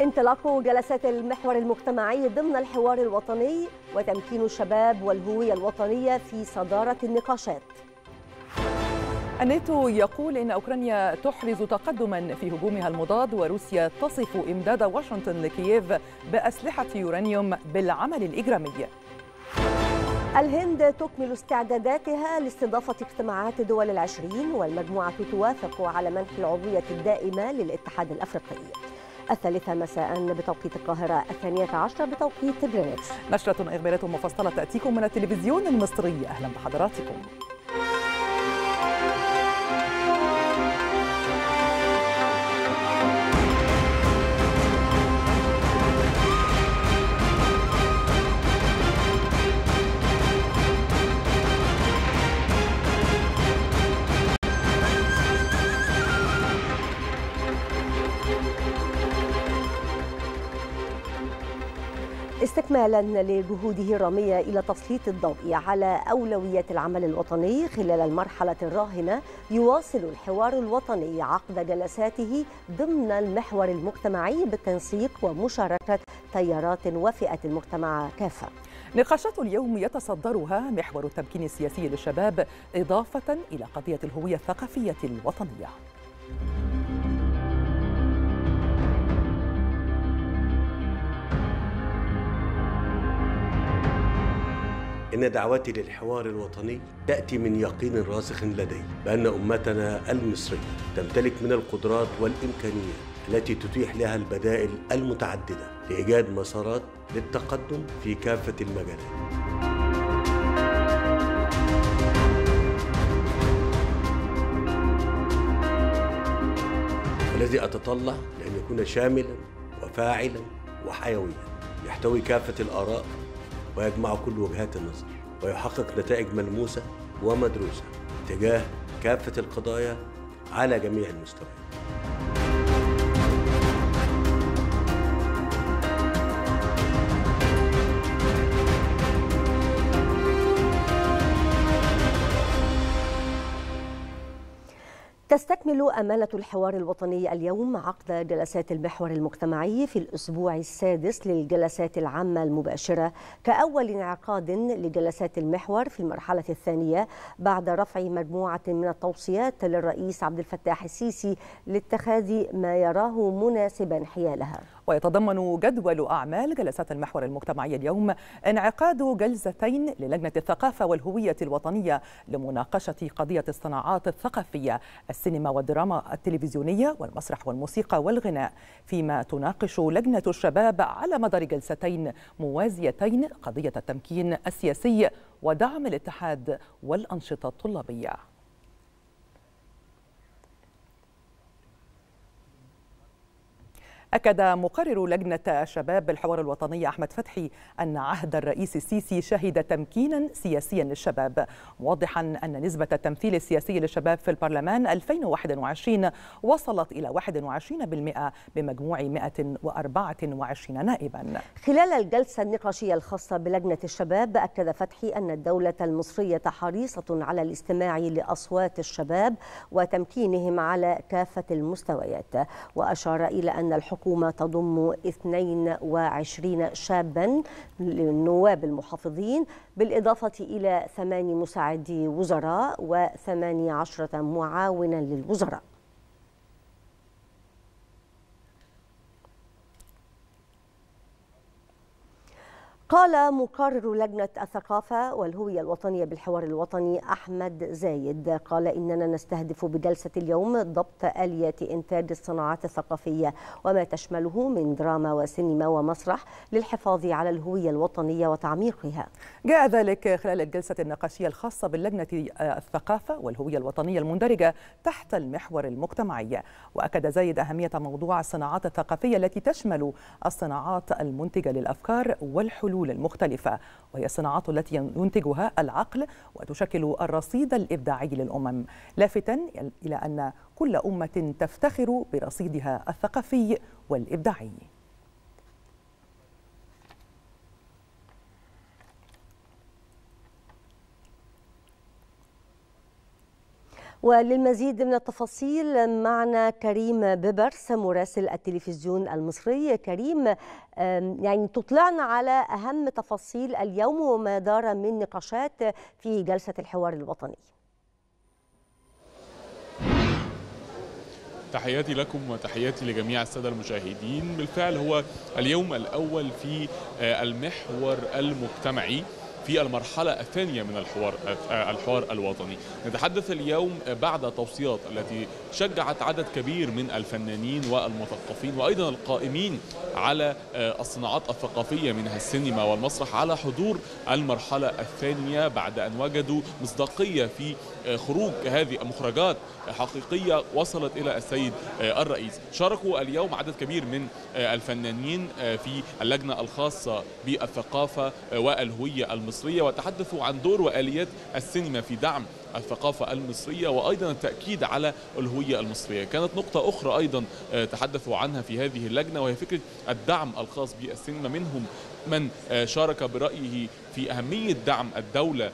انطلاق جلسات المحور المجتمعي ضمن الحوار الوطني وتمكين الشباب والهوية الوطنية في صدارة النقاشات الناتو يقول إن أوكرانيا تحرز تقدما في هجومها المضاد وروسيا تصف إمداد واشنطن لكييف بأسلحة يورانيوم بالعمل الإجرامي الهند تكمل استعداداتها لاستضافة اجتماعات دول العشرين والمجموعة توافق على منح العضوية الدائمة للاتحاد الأفريقي الثالثة مساء بتوقيت القاهرة الثانية عشرة بتوقيت برينتش نشرة إخبارية مفصلة تأتيكم من التلفزيون المصري أهلا بحضراتكم إكمالا لجهوده الرامية إلى تسليط الضوء على أولويات العمل الوطني خلال المرحلة الراهنة يواصل الحوار الوطني عقد جلساته ضمن المحور المجتمعي بالتنسيق ومشاركة تيارات وفئات المجتمع كافة نقاشات اليوم يتصدرها محور التمكين السياسي للشباب إضافة إلى قضية الهوية الثقافية الوطنية إن دعوتي للحوار الوطني تأتي من يقين راسخ لدي بأن أمتنا المصرية تمتلك من القدرات والإمكانيات التي تتيح لها البدائل المتعددة لإيجاد مسارات للتقدم في كافة المجالات الذي أتطلع لأن يكون شاملا وفاعلا وحيويا يحتوي كافة الآراء ويجمع كل وجهات النظر ويحقق نتائج ملموسة ومدروسة تجاه كافة القضايا على جميع المستويات تستكمل أمانة الحوار الوطني اليوم عقد جلسات المحور المجتمعي في الأسبوع السادس للجلسات العامة المباشرة كأول انعقاد لجلسات المحور في المرحلة الثانية بعد رفع مجموعة من التوصيات للرئيس عبد الفتاح السيسي لاتخاذ ما يراه مناسبا حيالها ويتضمن جدول أعمال جلسات المحور المجتمعي اليوم انعقاد جلستين للجنة الثقافة والهوية الوطنية لمناقشة قضية الصناعات الثقافية السينما والدراما التلفزيونية والمسرح والموسيقى والغناء فيما تناقش لجنة الشباب على مدار جلستين موازيتين قضية التمكين السياسي ودعم الاتحاد والأنشطة الطلابية أكد مقرر لجنة شباب الحوار الوطني أحمد فتحي أن عهد الرئيس السيسي شهد تمكينا سياسيا للشباب موضحا أن نسبة التمثيل السياسي للشباب في البرلمان 2021 وصلت إلى 21% بمجموع 124 نائبا خلال الجلسة النقاشية الخاصة بلجنة الشباب أكد فتحي أن الدولة المصرية حريصة على الاستماع لأصوات الشباب وتمكينهم على كافة المستويات وأشار إلى أن الحكومة الحكومة تضم 22 شابا للنواب المحافظين بالإضافة إلى ثمان مساعدي وزراء وثماني عشرة معاونا للوزراء قال مقرر لجنة الثقافة والهوية الوطنية بالحوار الوطني أحمد زايد قال إننا نستهدف بجلسة اليوم ضبط آليات إنتاج الصناعات الثقافية وما تشمله من دراما وسينما ومسرح للحفاظ على الهوية الوطنية وتعميقها جاء ذلك خلال الجلسة النقاشية الخاصة باللجنة آه، الثقافة والهوية الوطنية المندرجة تحت المحور المجتمعي وأكد زايد أهمية موضوع الصناعات الثقافية التي تشمل الصناعات المنتجة للأفكار والحلول الحلول المختلفة وهي الصناعات التي ينتجها العقل وتشكل الرصيد الإبداعي للأمم لافتا إلى أن كل أمة تفتخر برصيدها الثقافي والإبداعي وللمزيد من التفاصيل معنا كريم بيبرس مراسل التلفزيون المصري كريم يعني تطلعنا على أهم تفاصيل اليوم وما دار من نقاشات في جلسة الحوار الوطني تحياتي لكم وتحياتي لجميع السادة المشاهدين بالفعل هو اليوم الأول في آه، المحور المجتمعي في المرحلة الثانية من الحوار الحوار الوطني نتحدث اليوم بعد توصيات التي شجعت عدد كبير من الفنانين والمثقفين وأيضا القائمين على آه، الصناعات الثقافية منها السينما والمسرح على حضور المرحلة الثانية بعد أن وجدوا مصداقية في خروج هذه المخرجات حقيقية وصلت إلى السيد آه، الرئيس شاركوا اليوم عدد كبير من آه، الفنانين آه، في اللجنة الخاصة بالثقافة والهوية المصرية وتحدثوا عن دور وآليات السينما في دعم الثقافة المصرية وأيضا التأكيد على الهوية المصرية كانت نقطة أخرى أيضا تحدثوا عنها في هذه اللجنة وهي فكرة الدعم الخاص بالسينما منهم من شارك برأيه في أهمية دعم الدولة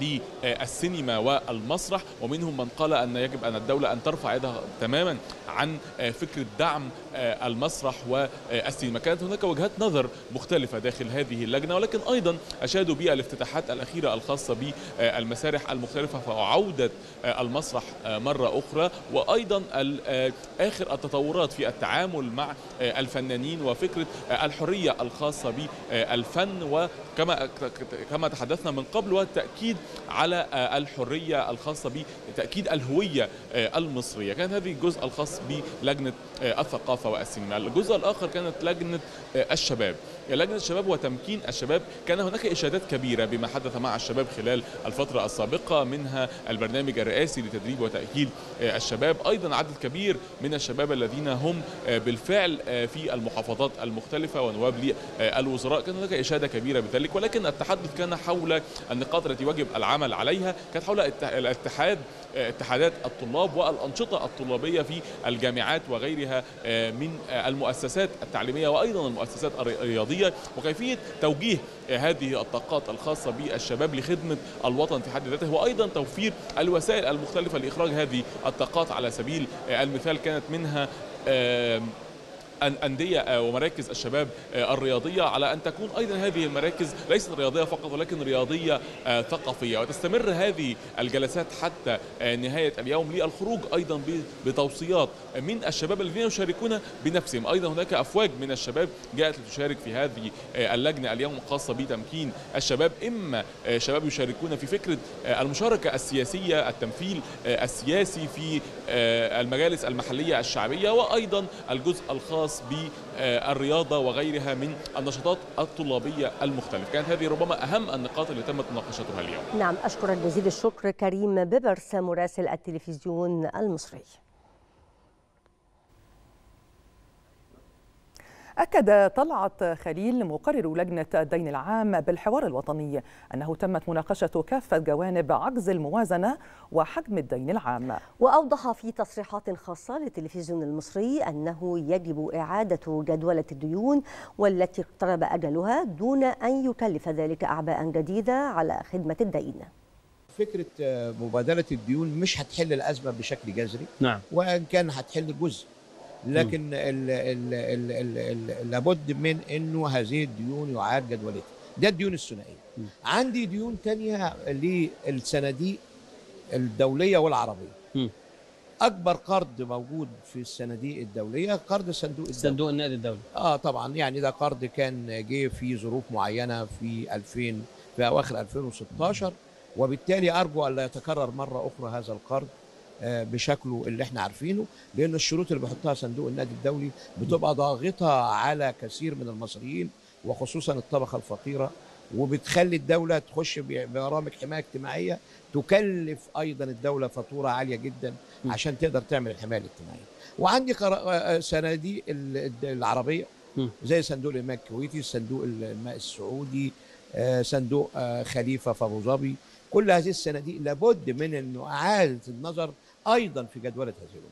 للسينما والمسرح ومنهم من قال أن يجب أن الدولة أن ترفع يدها تماما عن فكرة دعم المسرح والسينما كانت هناك وجهات نظر مختلفة داخل هذه اللجنة ولكن أيضا أشادوا بالافتتاحات الأخيرة الخاصة بالمسارح المختلفة فعوده المسرح مرة أخرى وأيضا آخر التطورات في التعامل مع الفنانين وفكرة الحرية الخاصة بالفن وكما كما تحدثنا من قبل والتأكيد على آه، الحريه الخاصه بتاكيد الهويه آه، المصريه كان هذه الجزء الخاص بلجنه آه، الثقافه والسينما الجزء الاخر كانت لجنه الشباب لجنه الشباب وتمكين الشباب كان هناك اشادات كبيره بما حدث مع الشباب خلال الفتره السابقه منها البرنامج الرئاسي لتدريب وتاهيل آه، الشباب ايضا عدد كبير من الشباب الذين هم آه، بالفعل آه، في المحافظات المختلفه ونواب للوزراء كان هناك اشاده كبيره بذلك ولكن التحدث كان حول النقاط التي يجب العمل عليها كانت حول الاتحاد اتحادات الطلاب والأنشطة الطلابية في الجامعات وغيرها آه، من آه، المؤسسات التعليمية وأيضا المؤسسات الرياضية وكيفية توجيه آه، هذه الطاقات الخاصة بالشباب لخدمة الوطن في حد ذاته وأيضا توفير الوسائل المختلفة لإخراج هذه الطاقات على سبيل المثال كانت منها الأندية آه، ومراكز الشباب آه، الرياضية على أن تكون أيضا هذه المراكز ليست رياضية فقط ولكن رياضية آه، ثقافية وتستمر هذه الجلسات حتى نهاية اليوم للخروج أيضا بتوصيات من الشباب الذين يشاركون بنفسهم أيضا هناك أفواج من الشباب جاءت لتشارك في هذه اللجنة اليوم خاصة بتمكين الشباب إما شباب يشاركون في فكرة المشاركة السياسية التمثيل السياسي في المجالس المحلية الشعبية وأيضا الجزء الخاص الخاص بالرياضة وغيرها من النشاطات الطلابية المختلفة كانت هذه ربما أهم النقاط اللي تمت مناقشتها اليوم نعم أشكرك جزيل الشكر كريم ببرس مراسل التلفزيون المصري أكد طلعت خليل مقرر لجنة الدين العام بالحوار الوطني أنه تمت مناقشة كافة جوانب عجز الموازنة وحجم الدين العام وأوضح في تصريحات خاصة للتلفزيون المصري أنه يجب إعادة جدولة الديون والتي اقترب أجلها دون أن يكلف ذلك أعباء جديدة على خدمة الدين فكره آه، مبادله الديون مش هتحل الازمه بشكل جذري نعم وان كان هتحل جزء لكن الـ الـ الـ الـ الـ لابد من انه هذه الديون يعاد جدولتها ده الديون الثنائيه عندي ديون تانية للصناديق الدوليه والعربيه م. اكبر قرض موجود في الصناديق الدوليه قرض صندوق صندوق النقد الدولي اه طبعا يعني ده قرض كان جه في ظروف معينه في 2000 في اواخر 2016 وبالتالي ارجو الا يتكرر مره اخرى هذا القرض آه، بشكله اللي احنا عارفينه لان الشروط اللي بيحطها صندوق النادي الدولي بتبقى ضاغطه على كثير من المصريين وخصوصا الطبقه الفقيره وبتخلي الدوله تخش ببرامج حمايه اجتماعيه تكلف ايضا الدوله فاتوره عاليه جدا عشان تقدر تعمل الحمايه الاجتماعيه. وعندي آه، آه، صناديق العربيه زي صندوق الماء الكويتي، صندوق الماء السعودي، صندوق خليفه في ابو ظبي، كل هذه الصناديق لابد من انه اعاده النظر أيضا في جدولة هذه الأمور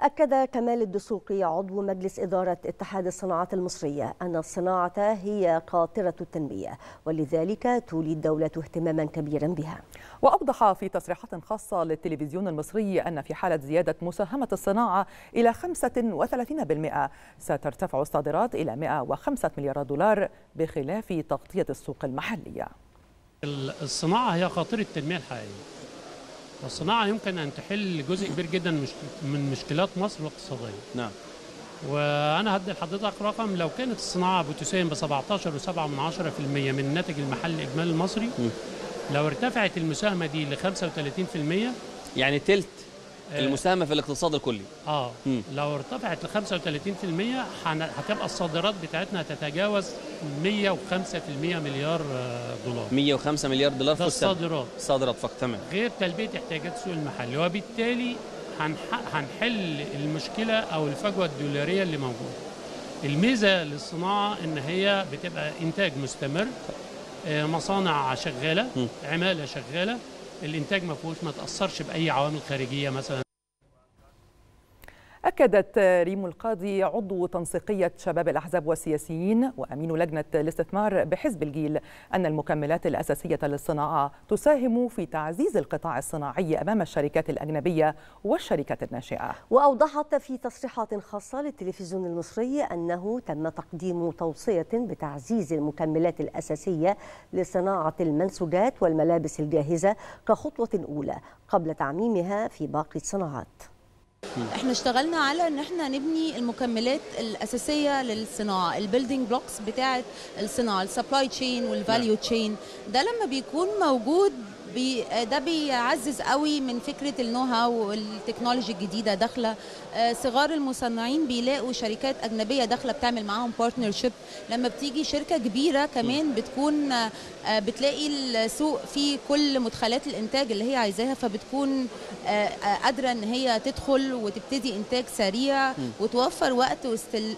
أكد كمال الدسوقي عضو مجلس إدارة اتحاد الصناعات المصرية أن الصناعة هي قاطرة التنمية ولذلك تولي الدولة اهتماما كبيرا بها وأوضح في تصريحات خاصة للتلفزيون المصري أن في حالة زيادة مساهمة الصناعة إلى 35% سترتفع الصادرات إلى 105 مليار دولار بخلاف تغطية السوق المحلية الصناعة هي قاطرة التنمية الحقيقية والصناعة يمكن أن تحل جزء كبير جدا من مشكلات مصر الاقتصادية نعم وأنا هدي لحضرتك رقم لو كانت الصناعة بتساهم ب 17.7 من من الناتج المحلي الإجمالي المصري م. لو ارتفعت المساهمة دي ل 35% يعني تلت آه، المساهمه في الاقتصاد الكلي اه مم. لو ارتفعت ل 35% هتبقى الصادرات بتاعتنا تتجاوز 105% مليار آه، دولار 105 مليار دولار في الصادرات الصادرات فقط تمام غير تلبيه احتياجات السوق المحلي وبالتالي هنحل المشكله او الفجوه الدولاريه اللي موجوده الميزه للصناعه ان هي بتبقى انتاج مستمر آه، مصانع شغاله عماله شغاله الانتاج ما فيهوش ما تاثرش باي عوامل خارجيه مثلا أكدت ريم القاضي عضو تنسيقية شباب الأحزاب والسياسيين وأمين لجنة الاستثمار بحزب الجيل أن المكملات الأساسية للصناعة تساهم في تعزيز القطاع الصناعي أمام الشركات الأجنبية والشركات الناشئة وأوضحت في تصريحات خاصة للتلفزيون المصري أنه تم تقديم توصية بتعزيز المكملات الأساسية لصناعة المنسوجات والملابس الجاهزة كخطوة أولى قبل تعميمها في باقي الصناعات احنا اشتغلنا على ان احنا نبني المكملات الاساسيه للصناعه البيلدينج بلوكس بتاعه الصناعه السبلاي تشين والفاليو تشين ده لما بيكون موجود بي ده بيعزز قوي من فكره النو هاو والتكنولوجي الجديده داخله آه، صغار المصنعين بيلاقوا شركات اجنبيه داخله بتعمل معاهم بارتنرشيب لما بتيجي شركه كبيره كمان بتكون آه، آه، بتلاقي السوق فيه كل مدخلات الانتاج اللي هي عايزاها فبتكون قادره ان هي تدخل وتبتدي انتاج سريع وتوفر وقت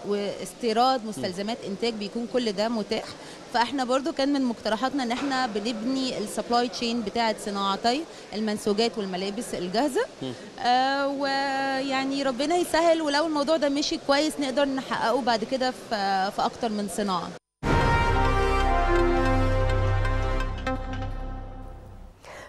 واستيراد مستلزمات انتاج بيكون كل ده متاح فاحنا برضو كان من مقترحاتنا ان احنا بنبني السبلاي تشين بتاعه صناعتي المنسوجات والملابس الجاهزه آه ويعني ربنا يسهل ولو الموضوع ده مشي كويس نقدر نحققه بعد كده في, في اكتر من صناعه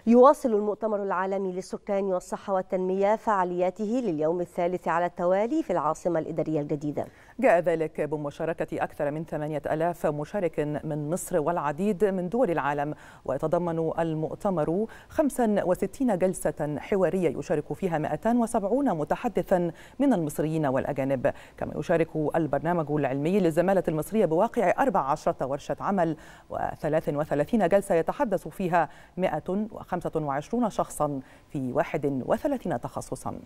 يواصل المؤتمر العالمي للسكان والصحة والتنمية فعالياته لليوم الثالث على التوالي في العاصمة الإدارية الجديدة جاء ذلك بمشاركة أكثر من 8000 مشارك من مصر والعديد من دول العالم ويتضمن المؤتمر 65 جلسة حوارية يشارك فيها 270 متحدثا من المصريين والأجانب كما يشارك البرنامج العلمي للزمالة المصرية بواقع 14 ورشة عمل و33 جلسة يتحدث فيها 105 25 شخصا في 31 تخصصا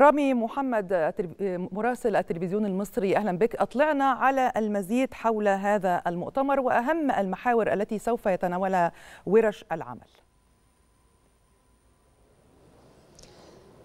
رامي محمد مراسل التلفزيون المصري أهلا بك أطلعنا على المزيد حول هذا المؤتمر وأهم المحاور التي سوف يتناولها ورش العمل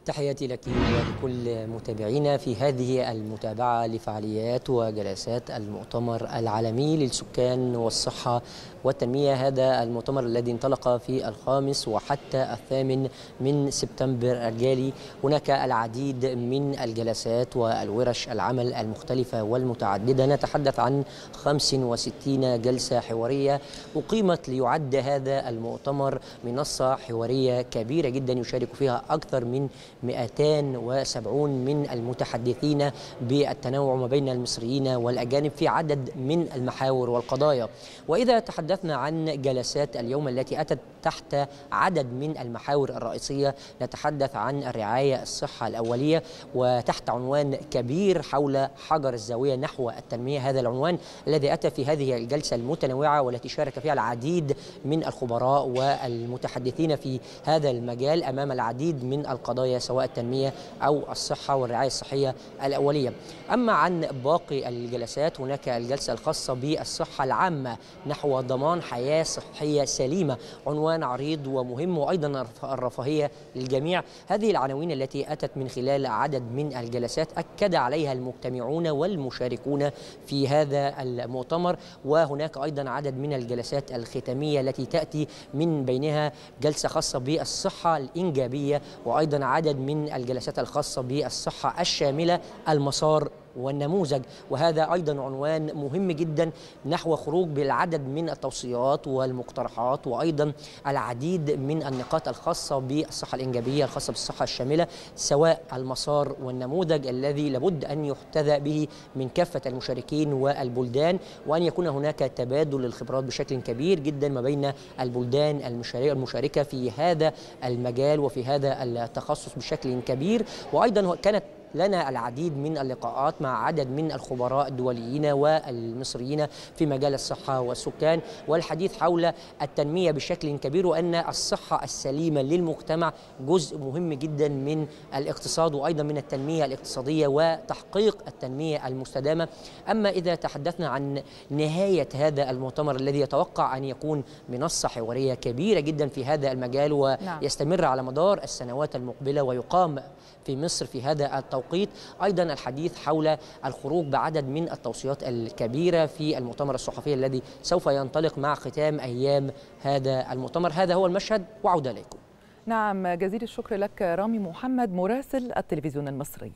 تحياتي لك ولكل متابعينا في هذه المتابعة لفعاليات وجلسات المؤتمر العالمي للسكان والصحة والتنمية هذا المؤتمر الذي انطلق في الخامس وحتى الثامن من سبتمبر الجالي هناك العديد من الجلسات والورش العمل المختلفة والمتعددة نتحدث عن 65 جلسة حوارية أقيمت ليعد هذا المؤتمر منصة حوارية كبيرة جدا يشارك فيها أكثر من 270 من المتحدثين بالتنوع ما بين المصريين والأجانب في عدد من المحاور والقضايا وإذا تحدثنا عن جلسات اليوم التي أتت تحت عدد من المحاور الرئيسية نتحدث عن الرعاية الصحة الأولية وتحت عنوان كبير حول حجر الزاوية نحو التنمية هذا العنوان الذي أتى في هذه الجلسة المتنوعة والتي شارك فيها العديد من الخبراء والمتحدثين في هذا المجال أمام العديد من القضايا سواء سواء التنمية أو الصحة والرعاية الصحية الأولية أما عن باقي الجلسات هناك الجلسة الخاصة بالصحة العامة نحو ضمان حياة صحية سليمة عنوان عريض ومهم وأيضا الرفاهية للجميع هذه العناوين التي أتت من خلال عدد من الجلسات أكد عليها المجتمعون والمشاركون في هذا المؤتمر وهناك أيضا عدد من الجلسات الختامية التي تأتي من بينها جلسة خاصة بالصحة الإنجابية وأيضا عدد عدد من الجلسات الخاصة بالصحة الشاملة المسار والنموذج وهذا أيضا عنوان مهم جدا نحو خروج بالعدد من التوصيات والمقترحات وأيضا العديد من النقاط الخاصة بالصحة الإنجابية الخاصة بالصحة الشاملة سواء المسار والنموذج الذي لابد أن يحتذى به من كافة المشاركين والبلدان وأن يكون هناك تبادل الخبرات بشكل كبير جدا ما بين البلدان المشاركة في هذا المجال وفي هذا التخصص بشكل كبير وأيضا كانت لنا العديد من اللقاءات مع عدد من الخبراء الدوليين والمصريين في مجال الصحة والسكان والحديث حول التنمية بشكل كبير وأن الصحة السليمة للمجتمع جزء مهم جدا من الاقتصاد وأيضا من التنمية الاقتصادية وتحقيق التنمية المستدامة أما إذا تحدثنا عن نهاية هذا المؤتمر الذي يتوقع أن يكون منصة حوارية كبيرة جدا في هذا المجال نعم. ويستمر على مدار السنوات المقبلة ويقام في مصر في هذا التوقيت أيضا الحديث حول الخروج بعدد من التوصيات الكبيرة في المؤتمر الصحفي الذي سوف ينطلق مع ختام أيام هذا المؤتمر هذا هو المشهد وعودة إليكم نعم جزيل الشكر لك رامي محمد مراسل التلفزيون المصري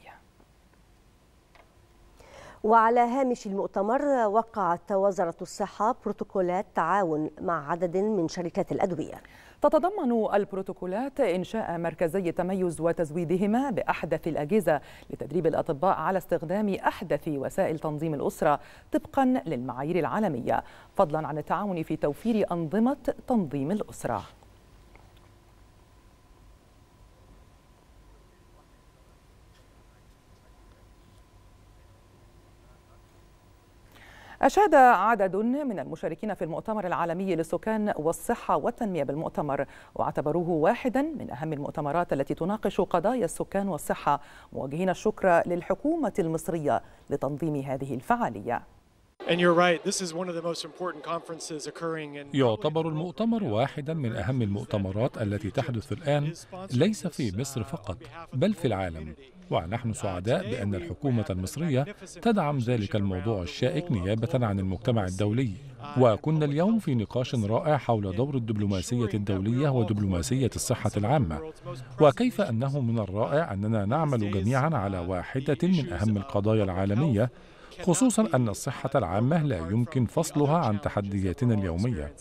وعلى هامش المؤتمر وقعت وزارة الصحة بروتوكولات تعاون مع عدد من شركات الأدوية تتضمن البروتوكولات إنشاء مركزي التميز وتزويدهما بأحدث الأجهزة لتدريب الأطباء على استخدام أحدث وسائل تنظيم الأسرة طبقا للمعايير العالمية فضلا عن التعاون في توفير أنظمة تنظيم الأسرة أشاد عدد من المشاركين في المؤتمر العالمي للسكان والصحة والتنمية بالمؤتمر واعتبروه واحدا من أهم المؤتمرات التي تناقش قضايا السكان والصحة موجهين الشكر للحكومة المصرية لتنظيم هذه الفعالية يعتبر المؤتمر واحدا من أهم المؤتمرات التي تحدث الآن ليس في مصر فقط بل في العالم ونحن سعداء بأن الحكومة المصرية تدعم ذلك الموضوع الشائك نيابة عن المجتمع الدولي وكنا اليوم في نقاش رائع حول دور الدبلوماسية الدولية ودبلوماسية الصحة العامة وكيف أنه من الرائع أننا نعمل جميعا uh, على واحدة من أهم القضايا العالمية خصوصا أن الصحة العامة لا يمكن فصلها عن تحدياتنا اليومية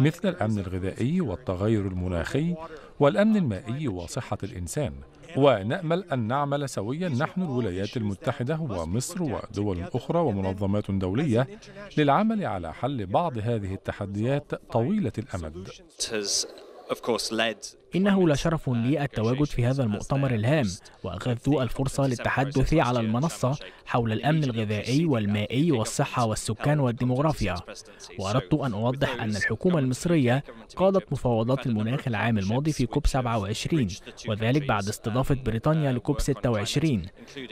مثل الأمن الغذائي والتغير المناخي والأمن المائي وصحة الإنسان ونأمل أن نعمل سويا نحن الولايات المتحدة ومصر ودول أخرى ومنظمات دولية للعمل على حل بعض هذه التحديات طويلة الأمد. إنه لشرف لي التواجد في هذا المؤتمر الهام وأخذت الفرصة للتحدث على المنصة حول الأمن الغذائي والمائي والصحة والسكان والديموغرافيا وأردت أن أوضح أن الحكومة المصرية قادت مفاوضات المناخ العام الماضي في كوب 27 وذلك بعد استضافة بريطانيا لكوب 26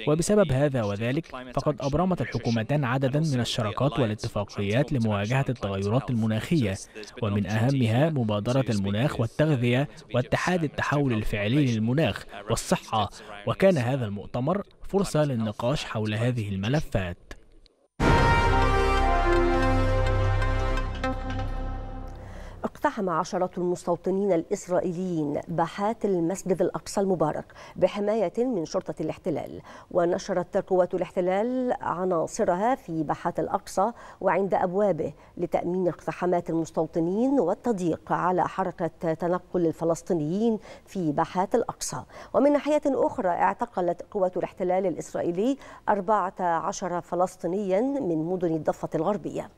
وبسبب هذا وذلك فقد أبرمت الحكومتان عددا من الشراكات والاتفاقيات لمواجهة التغيرات المناخية ومن أهمها مبادرة المناخ والتغذية اتحاد التحول الفعلي للمناخ والصحة وكان هذا المؤتمر فرصة للنقاش حول هذه الملفات اقتحم عشرة المستوطنين الإسرائيليين باحات المسجد الأقصى المبارك بحماية من شرطة الاحتلال ونشرت قوات الاحتلال عناصرها في باحات الأقصى وعند أبوابه لتأمين اقتحامات المستوطنين والتضييق على حركة تنقل الفلسطينيين في باحات الأقصى ومن ناحية أخرى اعتقلت قوات الاحتلال الإسرائيلي 14 فلسطينيا من مدن الضفة الغربية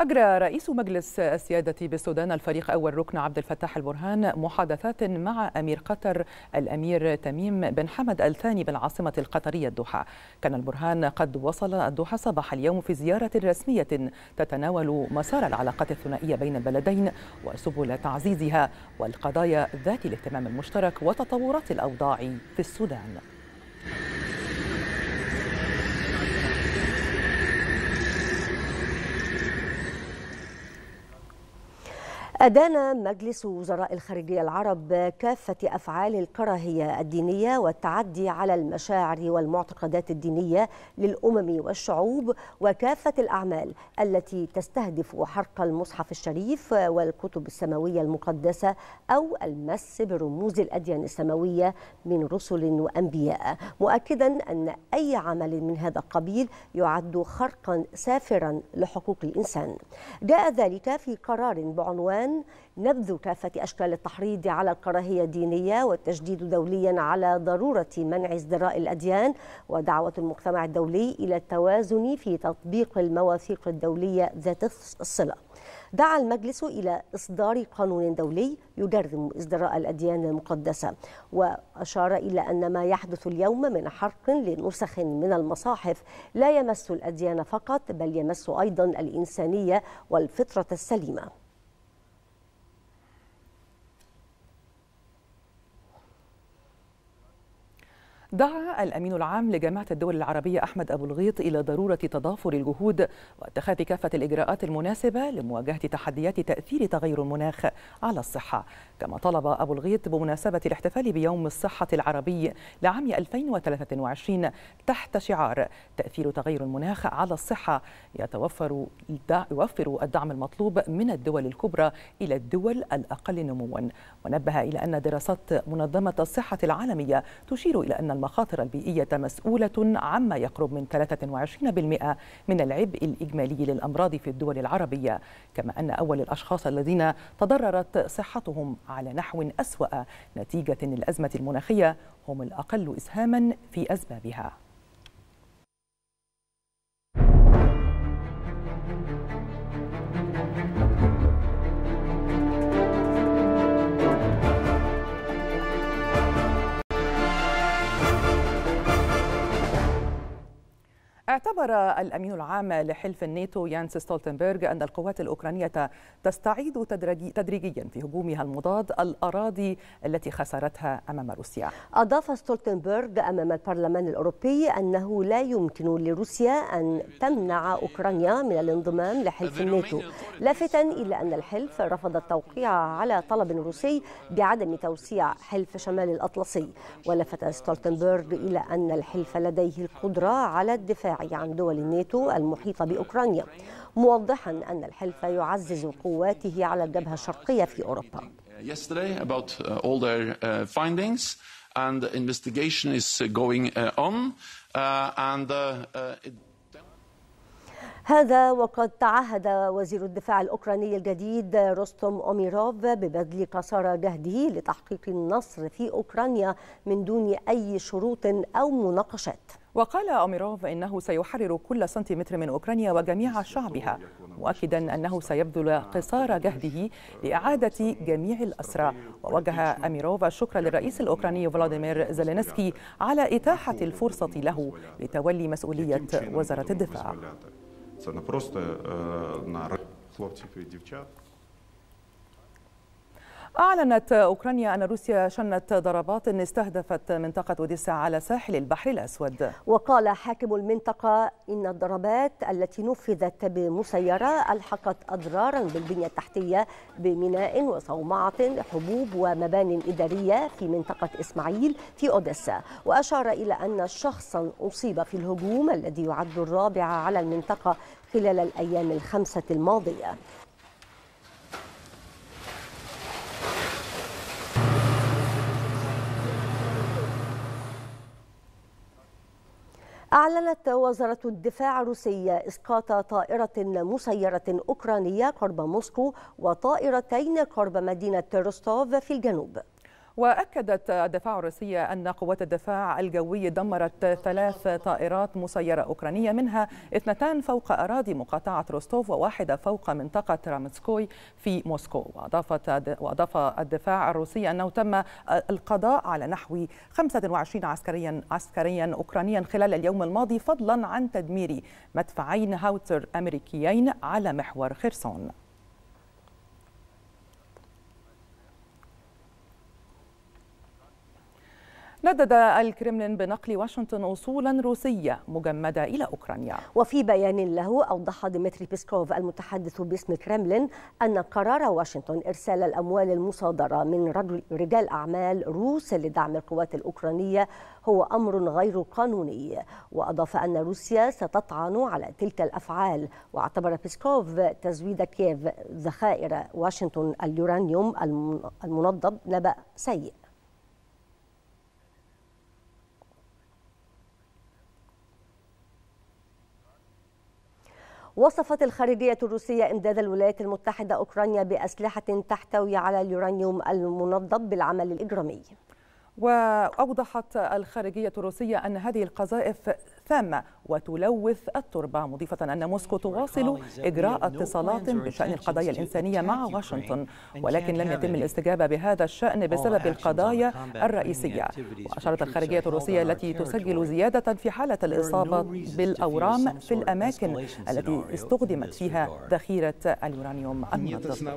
أجرى رئيس مجلس السيادة بالسودان الفريق أول ركن عبد الفتاح البرهان محادثات مع أمير قطر الأمير تميم بن حمد الثاني بالعاصمة القطرية الدوحة كان البرهان قد وصل الدوحة صباح اليوم في زيارة رسمية تتناول مسار العلاقات الثنائية بين البلدين وسبل تعزيزها والقضايا ذات الاهتمام المشترك وتطورات الأوضاع في السودان أدان مجلس وزراء الخارجية العرب كافة أفعال الكراهية الدينية والتعدي على المشاعر والمعتقدات الدينية للأمم والشعوب وكافة الأعمال التي تستهدف حرق المصحف الشريف والكتب السماوية المقدسة أو المس برموز الأديان السماوية من رسل وأنبياء مؤكدا أن أي عمل من هذا القبيل يعد خرقا سافرا لحقوق الإنسان جاء ذلك في قرار بعنوان الآن نبذ كافة أشكال التحريض على الكراهية الدينية والتجديد دوليا على ضرورة منع ازدراء الأديان ودعوة المجتمع الدولي إلى التوازن في تطبيق المواثيق الدولية ذات الصلة دعا المجلس إلى إصدار قانون دولي يجرم ازدراء الأديان المقدسة وأشار إلى أن ما يحدث اليوم من حرق لنسخ من المصاحف لا يمس الأديان فقط بل يمس أيضا الإنسانية والفطرة السليمة دعا الأمين العام لجامعة الدول العربية أحمد أبو الغيط إلى ضرورة تضافر الجهود واتخاذ كافة الإجراءات المناسبة لمواجهة تحديات تأثير تغير المناخ على الصحة كما طلب أبو الغيط بمناسبة الاحتفال بيوم الصحة العربي لعام 2023 تحت شعار تأثير تغير المناخ على الصحة يتوفر يوفر الدعم المطلوب من الدول الكبرى إلى الدول الأقل نموا ونبه إلى أن دراسات منظمة الصحة العالمية تشير إلى أن المخاطر البيئية مسؤولة عما يقرب من 23% من العبء الإجمالي للأمراض في الدول العربية كما أن أول الأشخاص الذين تضررت صحتهم على نحو أسوأ نتيجة الأزمة المناخية هم الأقل إسهاما في أسبابها اعتبر الأمين العام لحلف الناتو يانس ستولتنبرغ أن القوات الأوكرانية تستعيد تدريجيا في هجومها المضاد الأراضي التي خسرتها أمام روسيا أضاف ستولتنبرغ أمام البرلمان الأوروبي أنه لا يمكن لروسيا أن تمنع أوكرانيا من الانضمام لحلف الناتو لافتا إلى أن الحلف رفض التوقيع على طلب روسي بعدم توسيع حلف شمال الأطلسي ولفت ستولتنبرغ إلى أن الحلف لديه القدرة على الدفاع الدفاعي عن دول الناتو المحيطة بأوكرانيا موضحا أن الحلف يعزز قواته على الجبهة الشرقية في أوروبا هذا وقد تعهد وزير الدفاع الأوكراني الجديد روستوم أوميروف ببذل قصارى جهده لتحقيق النصر في أوكرانيا من دون أي شروط أو مناقشات وقال أميروف إنه سيحرر كل سنتيمتر من أوكرانيا وجميع شعبها مؤكدا أنه سيبذل قصارى جهده لإعادة جميع الأسرى ووجه أميروف الشكر للرئيس الأوكراني فلاديمير زيلينسكي على إتاحة الفرصة له لتولي مسؤولية وزارة الدفاع أعلنت أوكرانيا أن روسيا شنت ضربات استهدفت منطقة أوديسا على ساحل البحر الأسود وقال حاكم المنطقة إن الضربات التي نفذت بمسيرة ألحقت أضرارا بالبنية التحتية بميناء وصومعة حبوب ومبان إدارية في منطقة إسماعيل في أوديسا وأشار إلى أن شخصا أصيب في الهجوم الذي يعد الرابع على المنطقة خلال الأيام الخمسة الماضية أعلنت وزارة الدفاع الروسية إسقاط طائرة مسيرة أوكرانية قرب موسكو وطائرتين قرب مدينة روستوف في الجنوب وأكدت الدفاع الروسية أن قوات الدفاع الجوي دمرت ثلاث طائرات مسيرة أوكرانية منها اثنتان فوق أراضي مقاطعة روستوف وواحدة فوق منطقة رامتسكوي في موسكو وأضافت وأضاف الدفاع الروسي أنه تم القضاء على نحو 25 عسكريا عسكريا أوكرانيا خلال اليوم الماضي فضلا عن تدمير مدفعين هاوتر أمريكيين على محور خرسون ندد الكرملين بنقل واشنطن أصولا روسية مجمدة إلى أوكرانيا وفي بيان له أوضح ديمتري بيسكوف المتحدث باسم الكرملين أن قرار واشنطن إرسال الأموال المصادرة من رجال أعمال روس لدعم القوات الأوكرانية هو أمر غير قانوني وأضاف أن روسيا ستطعن على تلك الأفعال واعتبر بيسكوف تزويد كييف ذخائر واشنطن اليورانيوم المنضب نبأ سيء وصفت الخارجية الروسية إمداد الولايات المتحدة أوكرانيا بأسلحة تحتوي على اليورانيوم المنضب بالعمل الإجرامي وأوضحت الخارجية الروسية أن هذه القذائف ثامة وتلوث التربة مضيفة أن موسكو تواصل إجراء اتصالات بشأن القضايا الإنسانية مع واشنطن ولكن لم يتم الاستجابة بهذا الشأن بسبب القضايا الرئيسية وأشارت الخارجية الروسية التي تسجل زيادة في حالة الإصابة بالأورام في الأماكن التي استخدمت فيها ذخيرة اليورانيوم المنضد.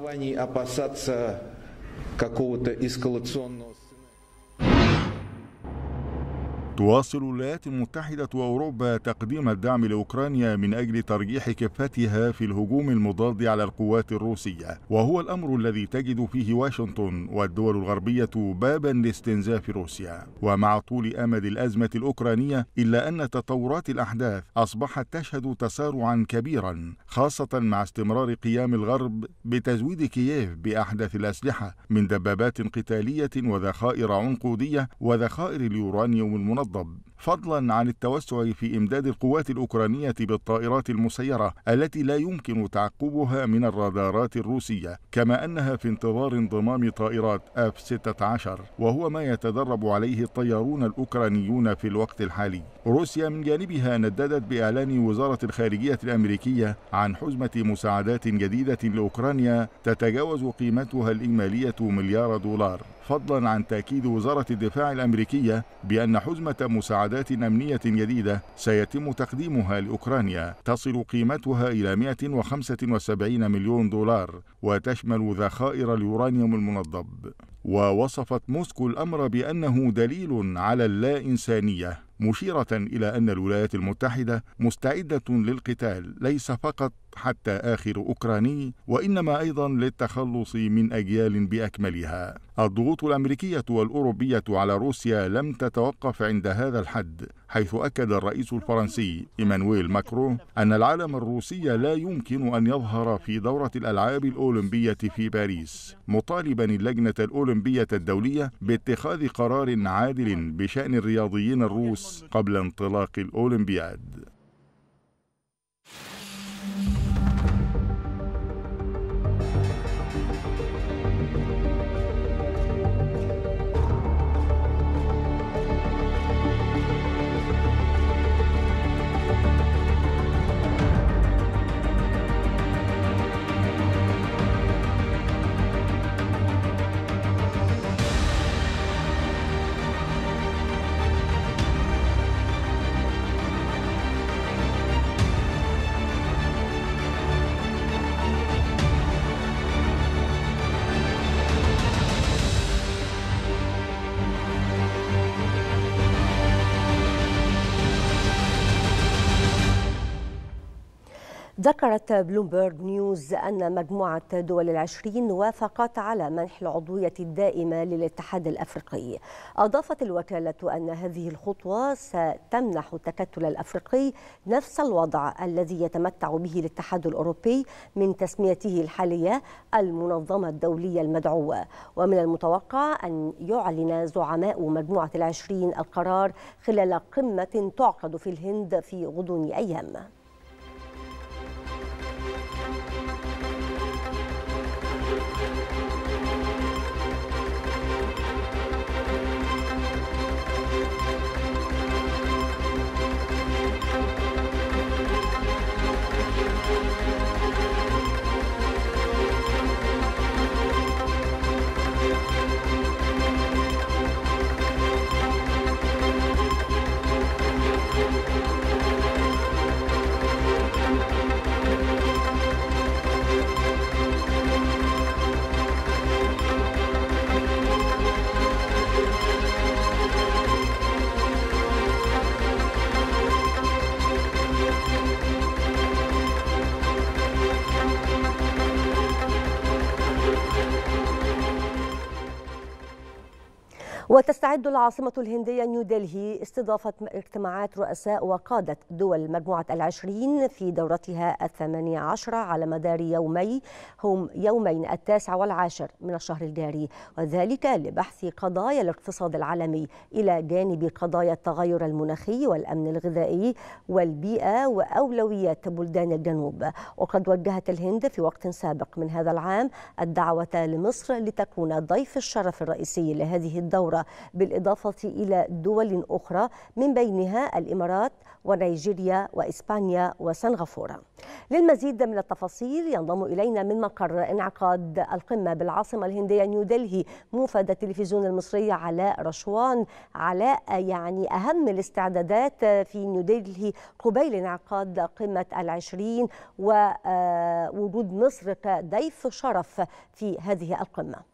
تواصل الولايات المتحدة وأوروبا تقديم الدعم لأوكرانيا من أجل ترجيح كفتها في الهجوم المضاد على القوات الروسية وهو الأمر الذي تجد فيه واشنطن والدول الغربية بابا لاستنزاف روسيا ومع طول أمد الأزمة الأوكرانية إلا أن تطورات الأحداث أصبحت تشهد تسارعا كبيرا خاصة مع استمرار قيام الغرب بتزويد كييف بأحدث الأسلحة من دبابات قتالية وذخائر عنقودية وذخائر اليورانيوم المنظم المصدب فضلا عن التوسع في إمداد القوات الأوكرانية بالطائرات المسيرة التي لا يمكن تعقبها من الرادارات الروسية كما أنها في انتظار انضمام طائرات F-16 وهو ما يتدرب عليه الطيارون الأوكرانيون في الوقت الحالي روسيا من جانبها نددت بإعلان وزارة الخارجية الأمريكية عن حزمة مساعدات جديدة لأوكرانيا تتجاوز قيمتها الإجمالية مليار دولار فضلا عن تأكيد وزارة الدفاع الأمريكية بأن حزمة مساعدات أمنية جديدة سيتم تقديمها لأوكرانيا تصل قيمتها إلى 175 مليون دولار وتشمل ذخائر اليورانيوم المنضب ووصفت موسكو الأمر بأنه دليل على اللا إنسانية مشيرة إلى أن الولايات المتحدة مستعدة للقتال ليس فقط حتى آخر أوكراني وإنما أيضا للتخلص من أجيال بأكملها. الضغوط الأمريكية والأوروبية على روسيا لم تتوقف عند هذا الحد، حيث أكد الرئيس الفرنسي إيمانويل ماكرون أن العالم الروسي لا يمكن أن يظهر في دورة الألعاب الأولمبية في باريس، مطالبا اللجنة الأولمبية الدولية باتخاذ قرار عادل بشأن الرياضيين الروس قبل انطلاق الأولمبياد ذكرت بلومبرج نيوز أن مجموعة دول العشرين وافقت على منح العضوية الدائمة للاتحاد الأفريقي أضافت الوكالة أن هذه الخطوة ستمنح التكتل الأفريقي نفس الوضع الذي يتمتع به الاتحاد الأوروبي من تسميته الحالية المنظمة الدولية المدعوة ومن المتوقع أن يعلن زعماء مجموعة العشرين القرار خلال قمة تعقد في الهند في غضون أيام وتستعد العاصمة الهندية نيودلهي استضافة اجتماعات رؤساء وقادة دول مجموعة العشرين في دورتها الثمانية عشر على مدار يومي هم يومين التاسع والعاشر من الشهر الجاري وذلك لبحث قضايا الاقتصاد العالمي إلى جانب قضايا التغير المناخي والأمن الغذائي والبيئة وأولويات بلدان الجنوب وقد وجهت الهند في وقت سابق من هذا العام الدعوة لمصر لتكون ضيف الشرف الرئيسي لهذه الدورة بالإضافة إلى دول أخرى من بينها الإمارات ونيجيريا وإسبانيا وسنغافورة للمزيد من التفاصيل ينضم إلينا من مقر انعقاد القمة بالعاصمة الهندية نيودلهي موفد التلفزيون المصري علاء رشوان علاء يعني أهم الاستعدادات في نيودلهي قبيل انعقاد قمة العشرين ووجود آه، مصر كضيف شرف في هذه القمة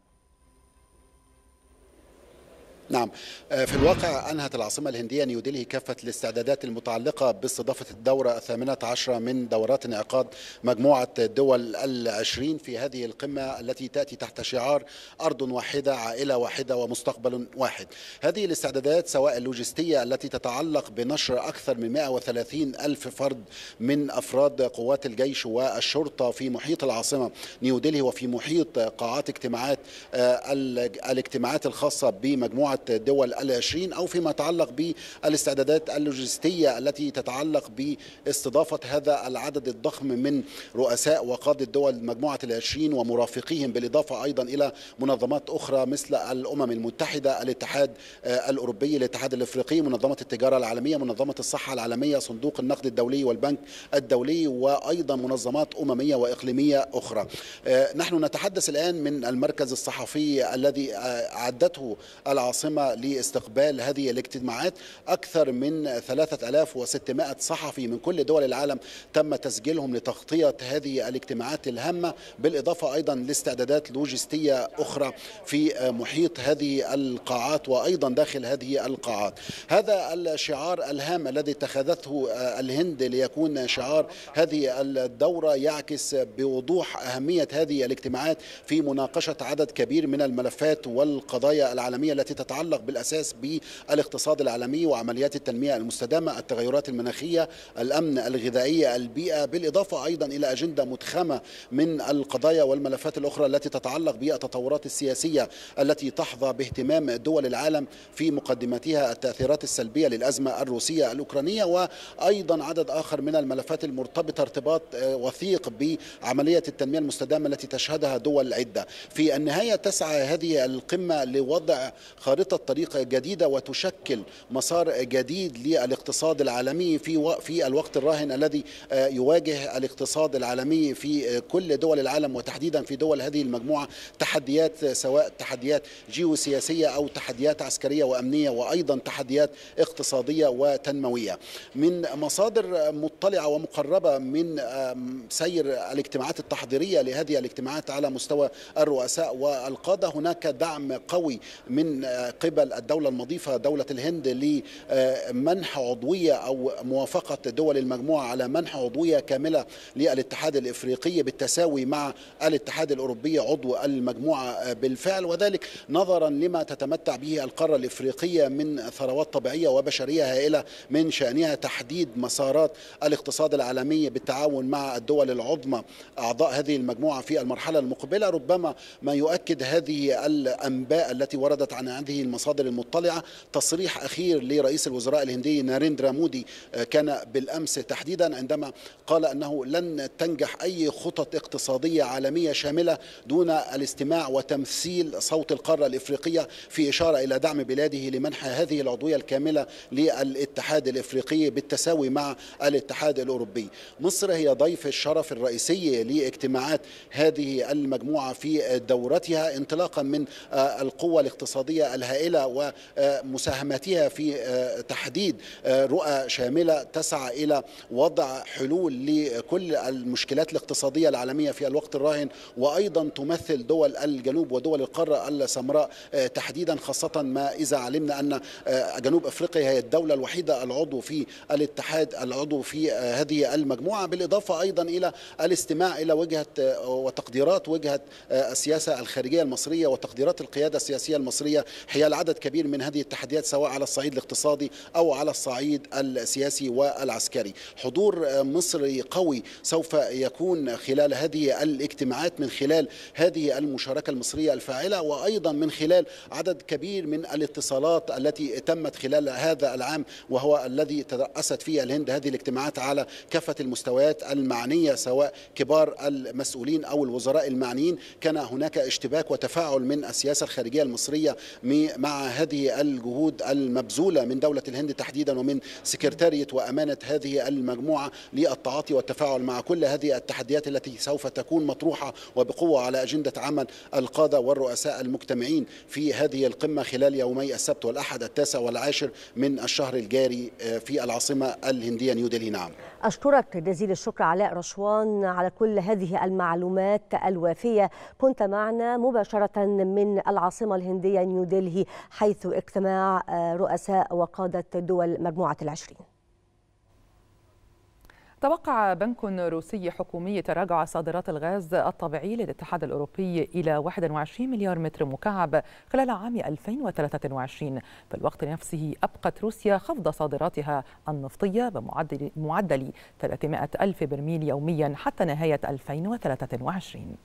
نعم آه، في الواقع أنهت العاصمة الهندية نيودلهي كافة الاستعدادات المتعلقة باستضافة الدورة الثامنة عشرة من دورات انعقاد مجموعة الدول العشرين في هذه القمة التي تأتي تحت شعار أرض واحدة عائلة واحدة ومستقبل واحد هذه الاستعدادات سواء اللوجستية التي تتعلق بنشر أكثر من 130 ألف فرد من أفراد قوات الجيش والشرطة في محيط العاصمة نيودلهي وفي محيط قاعات اجتماعات آه، الاجتماعات الخاصة بمجموعة دول ال20 أو فيما يتعلق بالاستعدادات اللوجستية التي تتعلق باستضافة هذا العدد الضخم من رؤساء وقادة دول مجموعة ال20 ومرافقيهم بالإضافة أيضا إلى منظمات أخرى مثل الأمم المتحدة الاتحاد الأوروبي الاتحاد الإفريقي منظمة التجارة العالمية منظمة الصحة العالمية صندوق النقد الدولي والبنك الدولي وأيضا منظمات أممية وإقليمية أخرى آه، نحن نتحدث الآن من المركز الصحفي الذي آه، أعدته العاصمة العاصمة لاستقبال هذه الاجتماعات أكثر من 3600 صحفي من كل دول العالم تم تسجيلهم لتغطية هذه الاجتماعات الهامة بالإضافة أيضا لاستعدادات لوجستية أخرى في محيط هذه القاعات وأيضا داخل هذه القاعات هذا الشعار الهام الذي اتخذته آه، الهند ليكون شعار هذه الدورة يعكس بوضوح أهمية هذه الاجتماعات في مناقشة عدد كبير من الملفات والقضايا العالمية التي تتعلق تتعلق بالأساس بالاقتصاد العالمي وعمليات التنمية المستدامة التغيرات المناخية الأمن الغذائي، البيئة بالإضافة أيضا إلى أجندة متخمه من القضايا والملفات الأخرى التي تتعلق بالتطورات السياسية التي تحظى باهتمام دول العالم في مقدمتها التأثيرات السلبية للأزمة الروسية الأوكرانية وأيضا عدد آخر من الملفات المرتبطة ارتباط آه، وثيق بعملية التنمية المستدامة التي تشهدها دول عدة في النهاية تسعى هذه القمة لوضع خارطة خارطة طريق جديدة وتشكل مسار جديد للاقتصاد العالمي في في الوقت الراهن الذي آه، يواجه الاقتصاد العالمي في آه، كل دول العالم وتحديدا في دول هذه المجموعة تحديات آه، سواء تحديات جيوسياسية أو تحديات عسكرية وأمنية وأيضا تحديات اقتصادية وتنموية من مصادر مطلعة ومقربة من سير الاجتماعات التحضيرية لهذه الاجتماعات على مستوى الرؤساء والقادة هناك دعم قوي من قبل الدولة المضيفة دولة الهند لمنح عضوية أو موافقة دول المجموعة على منح عضوية كاملة للاتحاد الإفريقي بالتساوي مع الاتحاد الأوروبي عضو المجموعة بالفعل وذلك نظرا لما تتمتع به القارة الإفريقية من ثروات طبيعية وبشرية هائلة من شأنها تحديد مسارات الاقتصاد العالمي بالتعاون مع الدول العظمى أعضاء هذه المجموعة في المرحلة المقبلة ربما ما يؤكد هذه الأنباء التي وردت عن هذه المصادر المطلعة تصريح أخير لرئيس الوزراء الهندي ناريندرا مودي آه، كان بالأمس تحديدا عندما قال أنه لن تنجح أي خطط اقتصادية عالمية شاملة دون الاستماع وتمثيل صوت القارة الإفريقية في إشارة إلى دعم بلاده لمنح هذه العضوية الكاملة للاتحاد الإفريقي بالتساوي مع الاتحاد الأوروبي مصر هي ضيف الشرف الرئيسي لاجتماعات هذه المجموعة في دورتها انطلاقا من آه، القوة الاقتصادية الهائلة ومساهمتها في آه، تحديد آه، رؤى شاملة تسعى إلى وضع حلول لكل المشكلات الاقتصادية العالمية في الوقت الراهن وأيضا تمثل دول الجنوب ودول القارة السمراء آه، تحديدا خاصة ما إذا علمنا أن جنوب أفريقيا هي الدولة الوحيدة العضو في الاتحاد العضو في هذه المجموعة بالإضافة أيضا إلى الاستماع إلى وجهة وتقديرات وجهة السياسة الخارجية المصرية وتقديرات القيادة السياسية المصرية حيال عدد كبير من هذه التحديات سواء على الصعيد الاقتصادي أو على الصعيد السياسي والعسكري حضور مصري قوي سوف يكون خلال هذه الاجتماعات من خلال هذه المشاركة المصرية الفاعلة وأيضا من خلال عدد كبير من الاتصالات التي تمت خلال هذا العام وهو الذي ترأست فيه الهند هذه الاجتماعات على كافة المستويات المعنية سواء كبار المسؤولين أو الوزراء المعنيين كان هناك اشتباك وتفاعل من السياسة الخارجية المصرية من مع هذه الجهود المبذولة من دولة الهند تحديدا ومن سكرتارية وأمانة هذه المجموعة للتعاطي والتفاعل مع كل هذه التحديات التي سوف تكون مطروحة وبقوة على أجندة عمل القادة والرؤساء المجتمعين في هذه القمة خلال يومي السبت والأحد التاسع والعاشر من الشهر الجاري آه، في العاصمة الهندية نيودلهي نعم أشكرك جزيل الشكر علاء رشوان على كل هذه المعلومات الوافية كنت معنا مباشرة من العاصمة الهندية نيودلهي حيث اجتماع آه، رؤساء وقادة دول مجموعة العشرين توقع بنك روسي حكومي تراجع صادرات الغاز الطبيعي للاتحاد الأوروبي إلى 21 مليار متر مكعب خلال عام 2023 في الوقت نفسه أبقت روسيا خفض صادراتها النفطية بمعدل 300 ألف برميل يوميا حتى نهاية 2023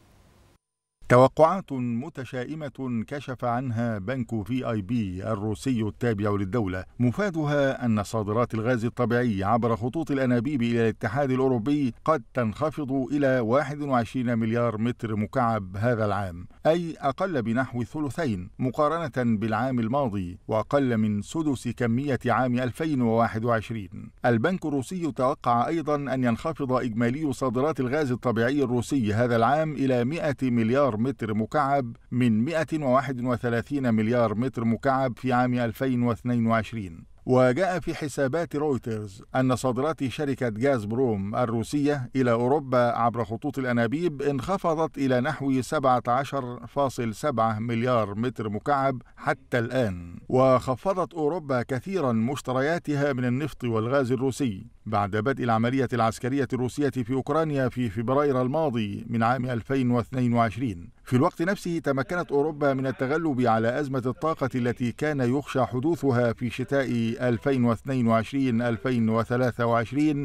توقعات متشائمة كشف عنها بنك في اي بي الروسي التابع للدولة مفادها أن صادرات الغاز الطبيعي عبر خطوط الأنابيب إلى الاتحاد الأوروبي قد تنخفض إلى 21 مليار متر مكعب هذا العام أي أقل بنحو الثلثين مقارنة بالعام الماضي وأقل من سدس كمية عام 2021 البنك الروسي توقع أيضا أن ينخفض إجمالي صادرات الغاز الطبيعي الروسي هذا العام إلى 100 مليار متر مكعب من 131 مليار متر مكعب في عام 2022 وجاء في حسابات رويترز أن صادرات شركة جاز بروم الروسية إلى أوروبا عبر خطوط الأنابيب انخفضت إلى نحو 17.7 مليار متر مكعب حتى الآن وخفضت أوروبا كثيرا مشترياتها من النفط والغاز الروسي بعد بدء العملية العسكرية الروسية في أوكرانيا في فبراير الماضي من عام 2022 في الوقت نفسه تمكنت أوروبا من التغلب على أزمة الطاقة التي كان يخشى حدوثها في شتاء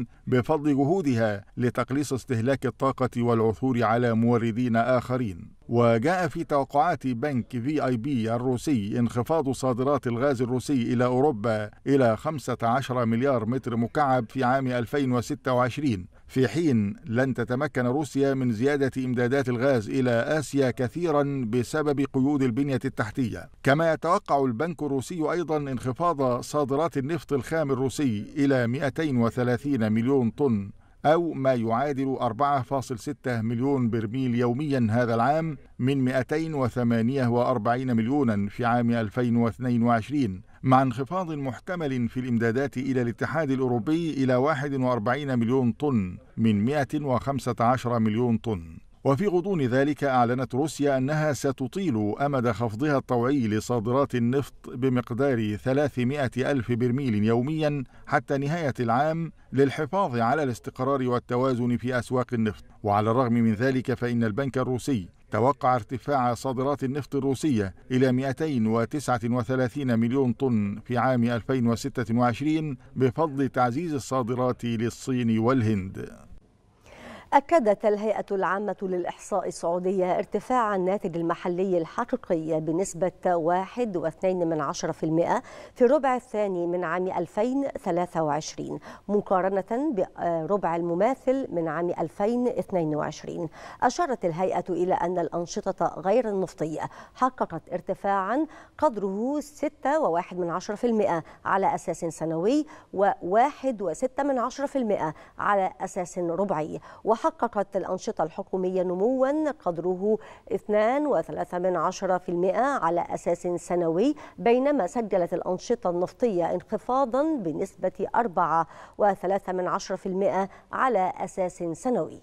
2022-2023 بفضل جهودها لتقليص استهلاك الطاقة والعثور على موردين آخرين وجاء في توقعات بنك في اي بي الروسي انخفاض صادرات الغاز الروسي الى اوروبا الى 15 مليار متر مكعب في عام 2026 في حين لن تتمكن روسيا من زيادة إمدادات الغاز إلى آسيا كثيرا بسبب قيود البنية التحتية كما يتوقع البنك الروسي أيضا انخفاض صادرات النفط الخام الروسي إلى 230 مليون طن أو ما يعادل 4.6 مليون برميل يوميا هذا العام من 248 مليونا في عام 2022 مع انخفاض محتمل في الإمدادات إلى الاتحاد الأوروبي إلى 41 مليون طن من 115 مليون طن وفي غضون ذلك أعلنت روسيا أنها ستطيل أمد خفضها الطوعي لصادرات النفط بمقدار 300 ألف برميل يوميا حتى نهاية العام للحفاظ على الاستقرار والتوازن في أسواق النفط وعلى الرغم من ذلك فإن البنك الروسي توقع ارتفاع صادرات النفط الروسية إلى 239 مليون طن في عام 2026 بفضل تعزيز الصادرات للصين والهند أكدت الهيئة العامة للإحصاء السعودية ارتفاع الناتج المحلي الحقيقي بنسبة 1.2% في الربع الثاني من عام 2023 مقارنة بربع المماثل من عام 2022 أشارت الهيئة إلى أن الأنشطة غير النفطية حققت ارتفاعا قدره 6.1% على أساس سنوي و1.6% على أساس ربعي وحققت الأنشطة الحكومية نموا قدره 2.3% على أساس سنوي بينما سجلت الأنشطة النفطية انخفاضا بنسبة 4.3% على أساس سنوي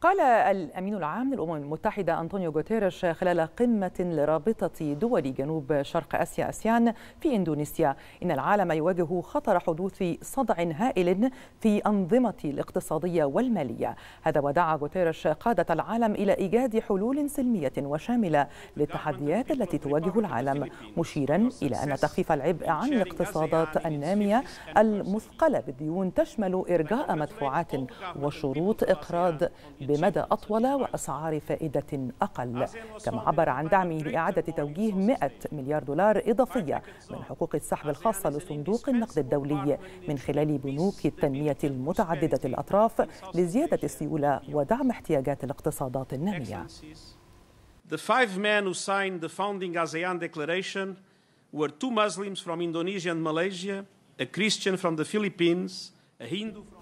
قال الأمين العام للأمم المتحدة أنطونيو غوتيريش خلال قمة لرابطة دول جنوب شرق آسيا أسيان في إندونيسيا إن العالم يواجه خطر حدوث صدع هائل في أنظمة الاقتصادية والمالية هذا ودعا غوتيريش قادة العالم إلى إيجاد حلول سلمية وشاملة للتحديات التي تواجه العالم مشيرا إلى أن تخفيف العبء عن الاقتصادات النامية المثقلة بالديون تشمل إرجاء مدفوعات وشروط إقراض بمدى أطول وأسعار فائدة أقل كما عبر عن دعمه لإعادة توجيه 100 مليار دولار إضافية من حقوق السحب الخاصة لصندوق النقد الدولي من خلال بنوك التنمية المتعددة الأطراف لزيادة السيولة ودعم احتياجات الاقتصادات النامية The five men who signed the founding ASEAN declaration were two Muslims from Indonesia and Malaysia, a Christian from the Philippines, a Hindu from